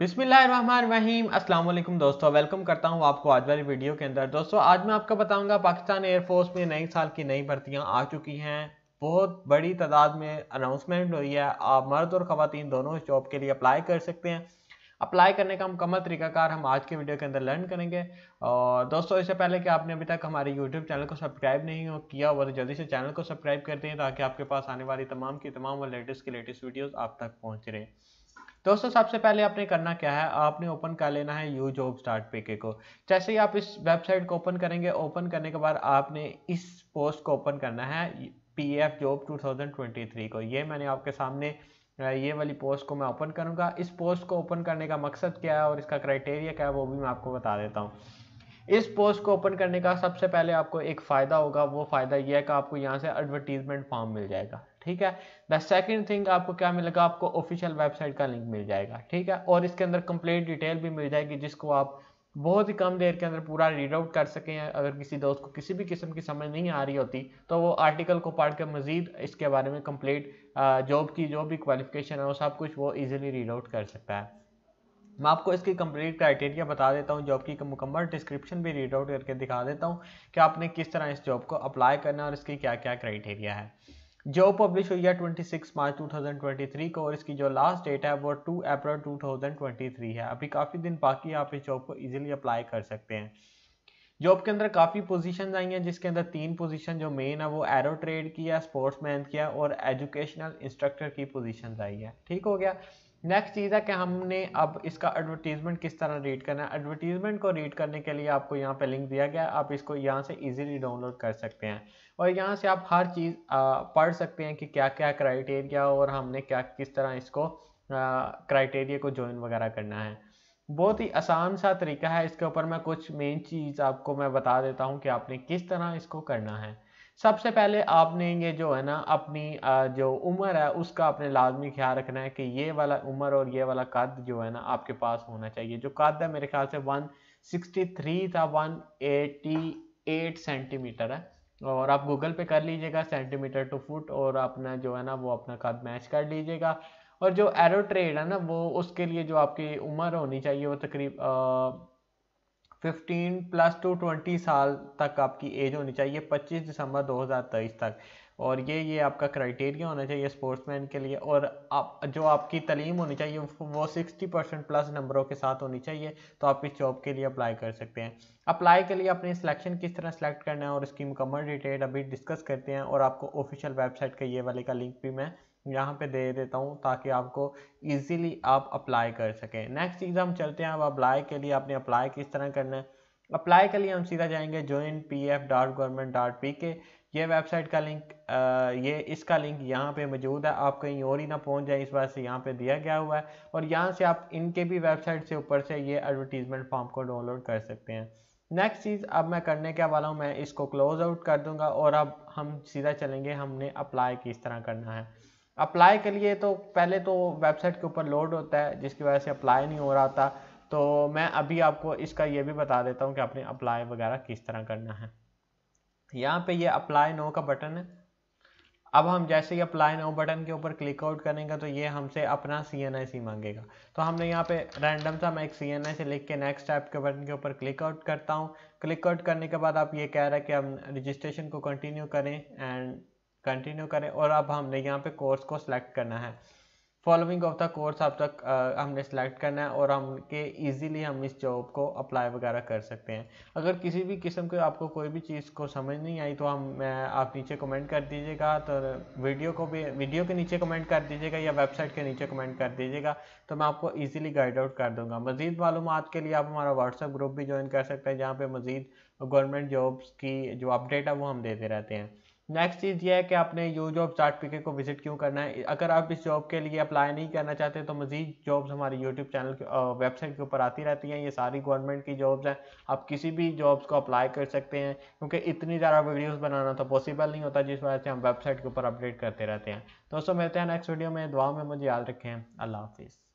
बिस्मिल्लाहिर्रहमानिर्रहीम अस्सलाम वालेकुम दोस्तों वेलकम करता हूं आपको आज वाली वीडियो के अंदर दोस्तों आज मैं आपको बताऊंगा पाकिस्तान एयरफोर्स में नए साल की नई भर्तियां आ चुकी हैं बहुत बड़ी तादाद में अनाउंसमेंट हुई है आप मर्द और खातन दोनों इस जॉब के लिए अप्लाई कर सकते हैं अप्लाई करने का मुकम्मल तरीकाकार हम आज के वीडियो के अंदर लर्न करेंगे और दोस्तों इससे पहले कि आपने अभी तक हमारे यूट्यूब चैनल को सब्सक्राइब नहीं हो किया हुआ तो जल्दी से चैनल को सब्सक्राइब कर दें ताकि आपके पास आने वाली तमाम की तमाम और लेटेस्ट की लेटेस्ट वीडियोज़ आप तक पहुँच रहे हैं दोस्तों सबसे पहले आपने करना क्या है आपने ओपन कर लेना है यू जॉब स्टार्ट पीके को जैसे ही आप इस वेबसाइट को ओपन करेंगे ओपन करने के बाद आपने इस पोस्ट को ओपन करना है पी एफ जॉब टू को ये मैंने आपके सामने ये वाली पोस्ट को मैं ओपन करूँगा इस पोस्ट को ओपन करने का मकसद क्या है और इसका क्राइटेरिया क्या है वो भी मैं आपको बता देता हूँ इस पोस्ट को ओपन करने का सबसे पहले आपको एक फ़ायदा होगा वो फ़ायदा ये है कि आपको यहाँ से एडवर्टीजमेंट फॉर्म मिल जाएगा ठीक है द सेकंड थिंग आपको क्या मिलेगा आपको ऑफिशियल वेबसाइट का लिंक मिल जाएगा ठीक है और इसके अंदर कंप्लीट डिटेल भी मिल जाएगी जिसको आप बहुत ही कम देर के अंदर पूरा रीड आउट कर सकें अगर किसी दोस्त को किसी भी किस्म की समझ नहीं आ रही होती तो वो आर्टिकल को पढ़ कर मज़ीद इसके बारे में कंप्लीट जॉब की जो भी क्वालिफिकेशन है वो सब कुछ वो ईजिली रीड आउट कर सकता है मैं आपको इसकी कंप्लीट क्राइटेरिया बता देता हूँ जॉब की मुकम्मल डिस्क्रिप्शन भी रीड आउट करके दिखा देता हूँ कि आपने किस तरह इस जॉब को अप्लाई करना है और इसकी क्या क्या क्राइटेरिया है जॉब पब्लिश हुई है 26 मार्च 2023 को और इसकी जो लास्ट डेट है वो 2 अप्रैल 2023 है अभी काफ़ी दिन बाकी आप इस जॉब को ईजिली अप्लाई कर सकते हैं जॉब के अंदर काफ़ी पोजिशन आई हैं जिसके अंदर तीन पोजीशन जो मेन है वो एरो ट्रेड की है स्पोर्ट्समैन की है और एजुकेशनल इंस्ट्रक्टर की पोजिशन आई है ठीक हो गया नेक्स्ट चीज़ है कि हमने अब इसका एडवर्टीजमेंट किस तरह रीड करना है एडवर्टीजमेंट को रीड करने के लिए आपको यहाँ पे लिंक दिया गया है आप इसको यहाँ से इजीली डाउनलोड कर सकते हैं और यहाँ से आप हर चीज़ पढ़ सकते हैं कि क्या क्या क्राइटेरिया और हमने क्या किस तरह इसको क्राइटेरिया को ज्वाइन वगैरह करना है बहुत ही आसान सा तरीका है इसके ऊपर मैं कुछ मेन चीज़ आपको मैं बता देता हूँ कि आपने किस तरह इसको करना है सबसे पहले आपने ये जो है ना अपनी जो उम्र है उसका अपने लाजमी ख्याल रखना है कि ये वाला उम्र और ये वाला कद जो है ना आपके पास होना चाहिए जो कद है मेरे ख्याल से 163 था 188 सेंटीमीटर है और आप गूगल पे कर लीजिएगा सेंटीमीटर टू फुट और अपना जो है ना वो अपना कद मैच कर लीजिएगा और जो एरो ट्रेड है ना वो उसके लिए जो आपकी उम्र होनी चाहिए वो तकरीब 15 प्लस टू 20 साल तक आपकी एज होनी चाहिए 25 दिसंबर 2023 तक और ये ये आपका क्राइटेरिया होना चाहिए स्पोर्ट्समैन के लिए और आप जो आपकी तलीम होनी चाहिए वो 60 परसेंट प्लस नंबरों के साथ होनी चाहिए तो आप इस जॉब के लिए अप्लाई कर सकते हैं अप्लाई के लिए अपने सिलेक्शन किस तरह सेलेक्ट करना है और इसकी मुकम्मल डिटेल अभी डिस्कस करते हैं और आपको ऑफिशियल वेबसाइट का ये वाले का लिंक भी मैं यहाँ पे दे देता हूँ ताकि आपको इजीली आप अप्लाई कर सकें नेक्स्ट चीज़ हम चलते हैं अब अप्लाई के लिए आपने अप्लाई किस तरह करना है अप्लाई के लिए हम सीधा जाएंगे join P F dot government dot P K ये वेबसाइट का लिंक आ, ये इसका लिंक यहाँ पे मौजूद है आप कहीं और ही ना पहुँच जाए इस बात से यहाँ पे दिया गया हुआ है और यहाँ से आप इनके भी वेबसाइट से ऊपर से ये एडवर्टीजमेंट फॉर्म को डाउनलोड कर सकते हैं नेक्स्ट चीज़ अब मैं करने क्या वाला हूँ मैं इसको क्लोज आउट कर दूंगा और अब हम सीधा चलेंगे हमने अप्लाई किस तरह करना है अप्लाई के लिए तो पहले तो वेबसाइट के ऊपर लोड होता है जिसकी वजह से अप्लाई नहीं हो रहा था तो मैं अभी आपको इसका ये भी बता देता हूँ कि आपने अप्लाई वगैरह किस तरह करना है यहाँ पे ये अप्लाई नो का बटन है अब हम जैसे ही अप्लाई नो बटन के ऊपर क्लिक आउट करेंगे तो ये हमसे अपना सी एन आई सी मांगेगा तो हमने यहाँ पे रैंडम सा मैं एक सी एन आई सी लिख के नेक्स्ट ऐप के बटन के ऊपर क्लिक आउट करता हूँ क्लिक आउट करने के बाद आप ये कह रहे हैं कि हम रजिस्ट्रेशन को कंटिन्यू करें एंड कंटिन्यू करें और अब हमने यहाँ पे कोर्स को सिलेक्ट करना है फॉलोइंग ऑफ द कोर्स अब तक हमने सेलेक्ट करना है और हम के ईजिली हम इस जॉब को अप्लाई वगैरह कर सकते हैं अगर किसी भी किस्म के आपको कोई भी चीज़ को समझ नहीं आई तो हम मैं आप नीचे कमेंट कर दीजिएगा तो वीडियो को भी वीडियो के नीचे कमेंट कर दीजिएगा या वेबसाइट के नीचे कमेंट कर दीजिएगा तो मैं आपको ईजिली गाइड आउट कर दूँगा मज़ीद मालूम के लिए आप हमारा व्हाट्सअप ग्रुप भी ज्वाइन कर सकते हैं जहाँ पर मज़ीद गवर्नमेंट जॉब्स की जो अपडेट है वो हम देते रहते हैं नेक्स्ट चीज़ ये है कि आपने यू जॉब चार्ट पीके को विजिट क्यों करना है अगर आप इस जॉब के लिए अप्लाई नहीं करना चाहते तो मजीद जॉब्स हमारे यूट्यूब चैनल वेबसाइट के ऊपर आती रहती हैं ये सारी गवर्नमेंट की जॉब्स हैं आप किसी भी जॉब्स को अप्लाई कर सकते हैं क्योंकि इतनी ज़्यादा वीडियोज़ बनाना तो पॉसिबल नहीं होता जिस वजह से हम वेबसाइट के ऊपर अपडेट करते रहते हैं दोस्तों मिलते हैं नेक्स्ट वीडियो में दुआ में मुझे याद रखें अल्लाह हाफिज़